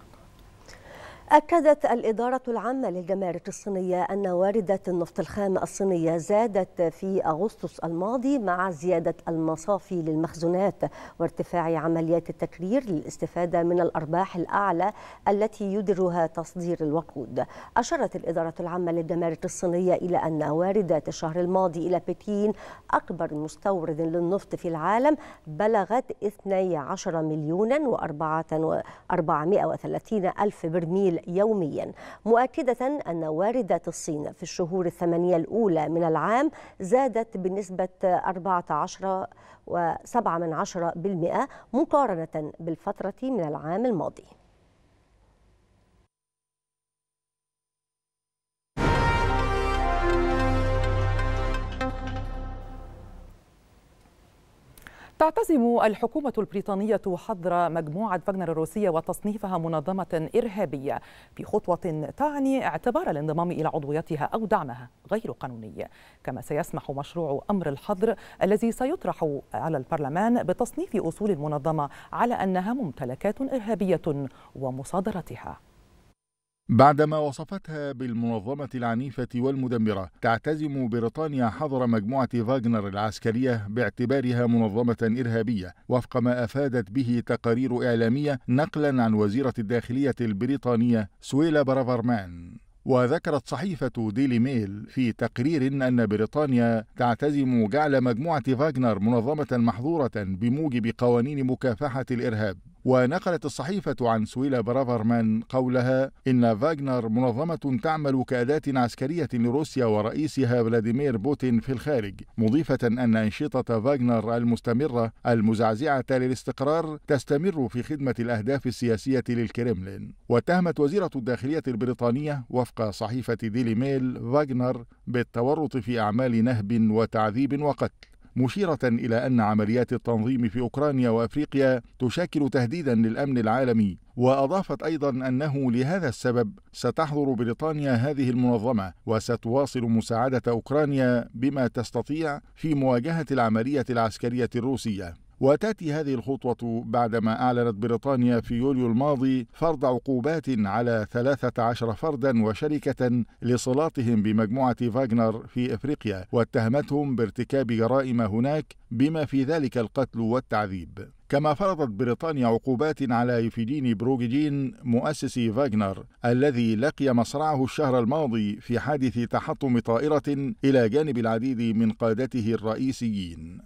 أكدت الإدارة العامة للجمارك الصينية أن واردة النفط الخام الصينية زادت في أغسطس الماضي مع زيادة المصافي للمخزونات وارتفاع عمليات التكرير للاستفادة من الأرباح الأعلى التي يدرها تصدير الوقود. أشارت الإدارة العامة للجمارك الصينية إلى أن واردة الشهر الماضي إلى بكين أكبر مستورد للنفط في العالم بلغت 12 مليون و430 ألف برميل يوميا مؤكدة أن واردات الصين في الشهور الثمانية الأولى من العام زادت بنسبة 14 و7 من بالمئة مقارنة بالفترة من العام الماضي تعتزم الحكومة البريطانية حظر مجموعة فاغنر الروسية وتصنيفها منظمة إرهابية في خطوة تعني اعتبار الانضمام إلى عضويتها أو دعمها غير قانوني كما سيسمح مشروع أمر الحظر الذي سيطرح على البرلمان بتصنيف أصول المنظمة على أنها ممتلكات إرهابية ومصادرتها بعدما وصفتها بالمنظمة العنيفة والمدمرة تعتزم بريطانيا حظر مجموعة فاغنر العسكرية باعتبارها منظمة إرهابية وفق ما أفادت به تقارير إعلامية نقلا عن وزيرة الداخلية البريطانية سويلا برافرمان وذكرت صحيفة ديلي ميل في تقرير أن بريطانيا تعتزم جعل مجموعة فاغنر منظمة محظورة بموجب قوانين مكافحة الإرهاب ونقلت الصحيفة عن سويلا برافرمان قولها إن فاغنر منظمة تعمل كأداة عسكرية لروسيا ورئيسها فلاديمير بوتين في الخارج مضيفة أن أنشطة فاغنر المستمرة المزعزعة للاستقرار تستمر في خدمة الأهداف السياسية للكرملين واتهمت وزيرة الداخلية البريطانية وفق صحيفة ديلي ميل فاغنر بالتورط في أعمال نهب وتعذيب وقتل مشيرة إلى أن عمليات التنظيم في أوكرانيا وأفريقيا تشكل تهديدا للأمن العالمي وأضافت أيضا أنه لهذا السبب ستحضر بريطانيا هذه المنظمة وستواصل مساعدة أوكرانيا بما تستطيع في مواجهة العملية العسكرية الروسية وتأتي هذه الخطوة بعدما أعلنت بريطانيا في يوليو الماضي فرض عقوبات على 13 فردا وشركة لصلاتهم بمجموعة فاغنر في إفريقيا واتهمتهم بارتكاب جرائم هناك بما في ذلك القتل والتعذيب كما فرضت بريطانيا عقوبات على يوفيجيني بروجين مؤسس فاغنر الذي لقي مصرعه الشهر الماضي في حادث تحطم طائرة إلى جانب العديد من قادته الرئيسيين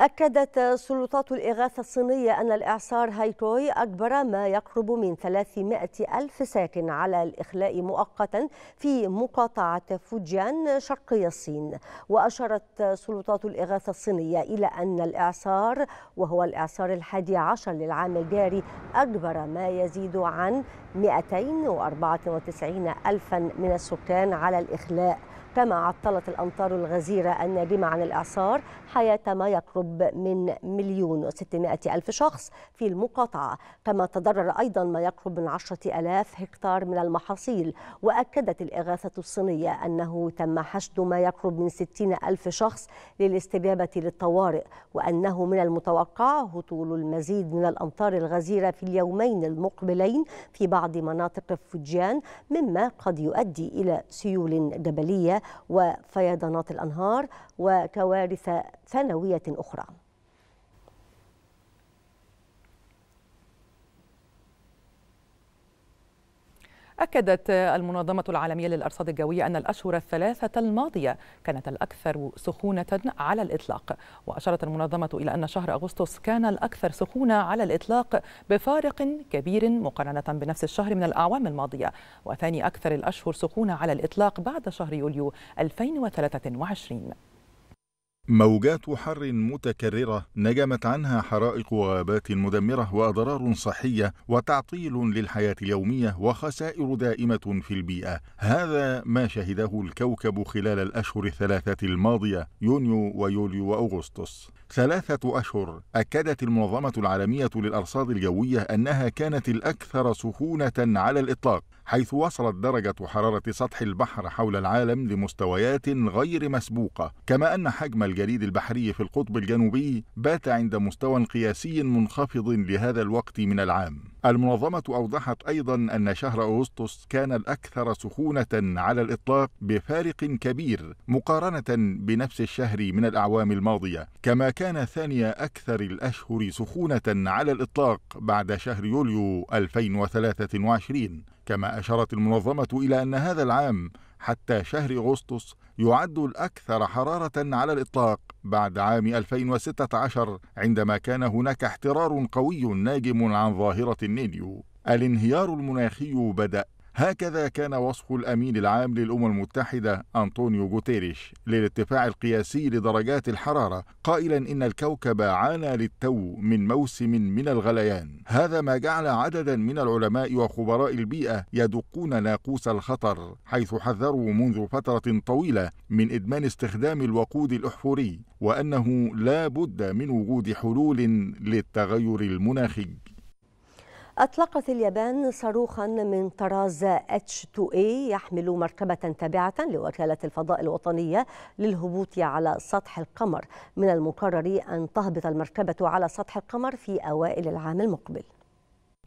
أكدت سلطات الإغاثة الصينية أن الإعصار هايتوي أجبر ما يقرب من 300 ألف ساكن على الإخلاء مؤقتا في مقاطعة فوجيان شرقي الصين وأشارت سلطات الإغاثة الصينية إلى أن الإعصار وهو الإعصار الحادي عشر للعام الجاري أجبر ما يزيد عن 294 ألفا من السكان على الإخلاء كما عطلت الأمطار الغزيرة الناجمة عن الإعصار حياة ما يقرب من مليون وستمائة ألف شخص في المقاطعة كما تضرر أيضا ما يقرب من عشرة ألاف هكتار من المحاصيل وأكدت الإغاثة الصينية أنه تم حشد ما يقرب من ستين ألف شخص للاستجابة للطوارئ وأنه من المتوقع هطول المزيد من الأمطار الغزيرة في اليومين المقبلين في بعض مناطق فوجيان مما قد يؤدي إلى سيول جبلية وفيضانات الأنهار وكوارث ثانوية أخرى أكدت المنظمة العالمية للأرصاد الجوية أن الأشهر الثلاثة الماضية كانت الأكثر سخونة على الإطلاق وأشارت المنظمة إلى أن شهر أغسطس كان الأكثر سخونة على الإطلاق بفارق كبير مقارنة بنفس الشهر من الأعوام الماضية وثاني أكثر الأشهر سخونة على الإطلاق بعد شهر يوليو 2023 موجات حر متكررة نجمت عنها حرائق وغابات مدمرة وأضرار صحية وتعطيل للحياة اليومية وخسائر دائمة في البيئة هذا ما شهده الكوكب خلال الأشهر الثلاثة الماضية يونيو ويوليو وأغسطس ثلاثة أشهر أكدت المنظمة العالمية للأرصاد الجوية أنها كانت الأكثر سخونة على الإطلاق حيث وصلت درجة حرارة سطح البحر حول العالم لمستويات غير مسبوقة، كما أن حجم الجليد البحري في القطب الجنوبي بات عند مستوى قياسي منخفض لهذا الوقت من العام. المنظمة أوضحت أيضا أن شهر أغسطس كان الأكثر سخونة على الإطلاق بفارق كبير مقارنة بنفس الشهر من الأعوام الماضية كما كان ثاني أكثر الأشهر سخونة على الإطلاق بعد شهر يوليو 2023 كما أشارت المنظمة إلى أن هذا العام حتى شهر أغسطس يعد الأكثر حرارة على الإطلاق بعد عام 2016 عندما كان هناك احترار قوي ناجم عن ظاهرة النينيو الانهيار المناخي بدأ هكذا كان وصف الامين العام للامم المتحده انطونيو غوتيريش للارتفاع القياسي لدرجات الحراره قائلا ان الكوكب عانى للتو من موسم من الغليان هذا ما جعل عددا من العلماء وخبراء البيئه يدقون ناقوس الخطر حيث حذروا منذ فتره طويله من ادمان استخدام الوقود الاحفوري وانه لا بد من وجود حلول للتغير المناخي أطلقت اليابان صاروخا من طراز H2A يحمل مركبة تابعة لوكالة الفضاء الوطنية للهبوط على سطح القمر من المقرر أن تهبط المركبة على سطح القمر في أوائل العام المقبل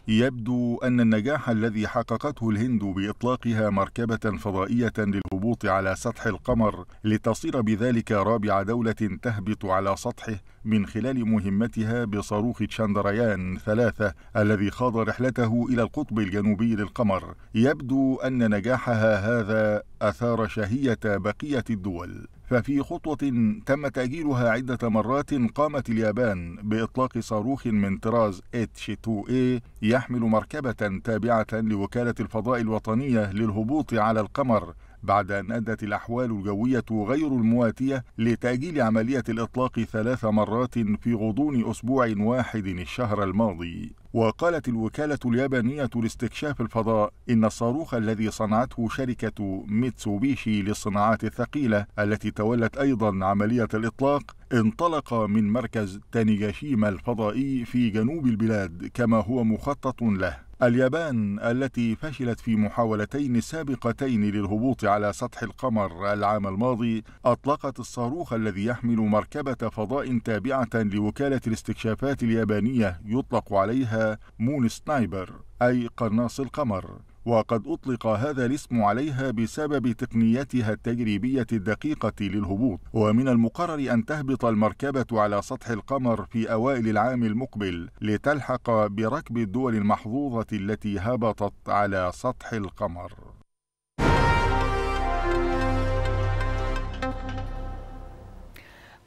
يبدو أن النجاح الذي حققته الهند بإطلاقها مركبة فضائية للهبوط على سطح القمر لتصير بذلك رابع دولة تهبط على سطحه من خلال مهمتها بصاروخ تشاندرايان ثلاثة الذي خاض رحلته إلى القطب الجنوبي للقمر يبدو أن نجاحها هذا أثار شهية بقية الدول ففي خطوة تم تأجيلها عدة مرات قامت اليابان بإطلاق صاروخ من طراز H-2A إيه يحمل مركبة تابعة لوكالة الفضاء الوطنية للهبوط على القمر بعد أن أدت الأحوال الجوية غير المواتية لتأجيل عملية الإطلاق ثلاث مرات في غضون أسبوع واحد الشهر الماضي وقالت الوكالة اليابانية لاستكشاف الفضاء إن الصاروخ الذي صنعته شركة ميتسوبيشي للصناعات الثقيلة التي تولت أيضا عملية الإطلاق انطلق من مركز تانيغاشيما الفضائي في جنوب البلاد كما هو مخطط له اليابان التي فشلت في محاولتين سابقتين للهبوط على سطح القمر العام الماضي أطلقت الصاروخ الذي يحمل مركبة فضاء تابعة لوكالة الاستكشافات اليابانية يطلق عليها مون سنايبر أي قناص القمر وقد أطلق هذا الاسم عليها بسبب تقنيتها التجريبية الدقيقة للهبوط ومن المقرر أن تهبط المركبة على سطح القمر في أوائل العام المقبل لتلحق بركب الدول المحظوظة التي هبطت على سطح القمر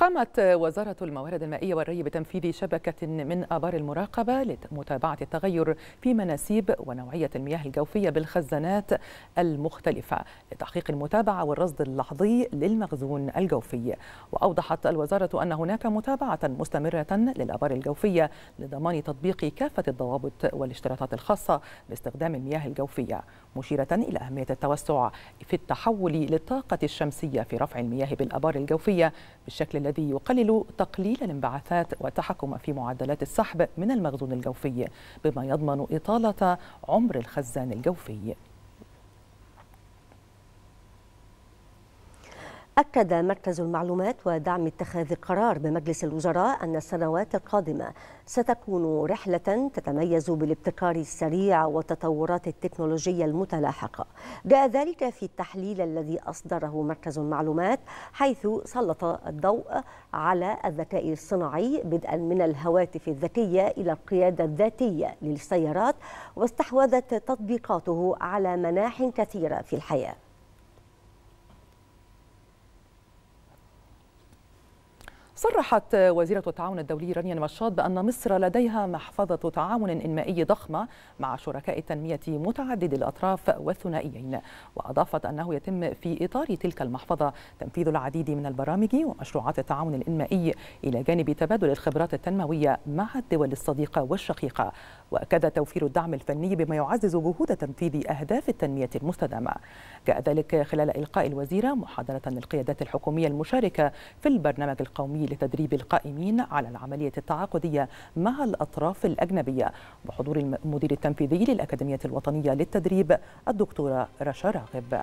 قامت وزارة الموارد المائية والري بتنفيذ شبكة من آبار المراقبة لمتابعة التغير في مناسيب ونوعية المياه الجوفية بالخزانات المختلفة لتحقيق المتابعة والرصد اللحظي للمخزون الجوفي وأوضحت الوزارة أن هناك متابعة مستمرة للآبار الجوفية لضمان تطبيق كافة الضوابط والاشتراطات الخاصة باستخدام المياه الجوفية مشيرة إلى أهمية التوسع في التحول للطاقة الشمسية في رفع المياه بالآبار الجوفية بالشكل الذي الذي يقلل تقليل الانبعاثات والتحكم في معدلات السحب من المخزون الجوفي بما يضمن إطالة عمر الخزان الجوفي أكد مركز المعلومات ودعم اتخاذ القرار بمجلس الوزراء أن السنوات القادمة ستكون رحلة تتميز بالابتكار السريع والتطورات التكنولوجية المتلاحقة. جاء ذلك في التحليل الذي أصدره مركز المعلومات حيث سلط الضوء على الذكاء الصناعي بدءا من الهواتف الذكية إلى القيادة الذاتية للسيارات واستحوذت تطبيقاته على مناح كثيرة في الحياة. صرحت وزيرة التعاون الدولي رانيا المشاط بأن مصر لديها محفظة تعاون إنمائي ضخمة مع شركاء التنمية متعدد الأطراف والثنائيين وأضافت أنه يتم في إطار تلك المحفظة تنفيذ العديد من البرامج ومشروعات التعاون الإنمائي إلى جانب تبادل الخبرات التنموية مع الدول الصديقة والشقيقة وأكد توفير الدعم الفني بما يعزز جهود تنفيذ أهداف التنمية المستدامة جاء ذلك خلال إلقاء الوزيرة محاضرة للقيادات الحكومية المشاركة في البرنامج القومي لتدريب القائمين على العملية التعاقدية مع الأطراف الأجنبية بحضور المدير التنفيذي للأكاديمية الوطنية للتدريب الدكتورة رشا راغب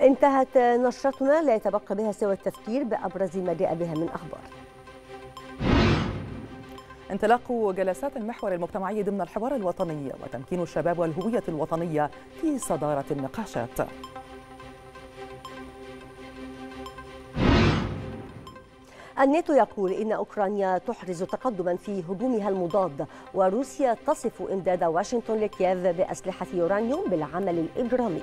انتهت نشرتنا لا يتبقى بها سوى التذكير بأبرز ما جاء بها من أخبار انطلاق جلسات المحور المجتمعي ضمن الحوار الوطني وتمكين الشباب والهوية الوطنية في صدارة النقاشات الناتو يقول إن أوكرانيا تحرز تقدما في هجومها المضاد وروسيا تصف إمداد واشنطن لكييف بأسلحة يورانيوم بالعمل الإجرامي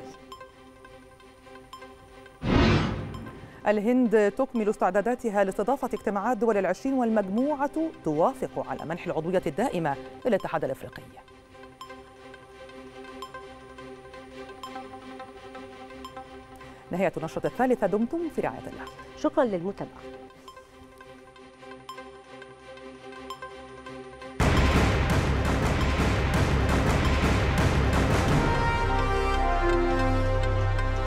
الهند تكمل استعداداتها لاستضافة اجتماعات دول العشرين والمجموعة توافق على منح العضوية الدائمة للاتحاد الأفريقي نهاية النشرة الثالثة دمتم في رعاية الله شكرا للمتابعة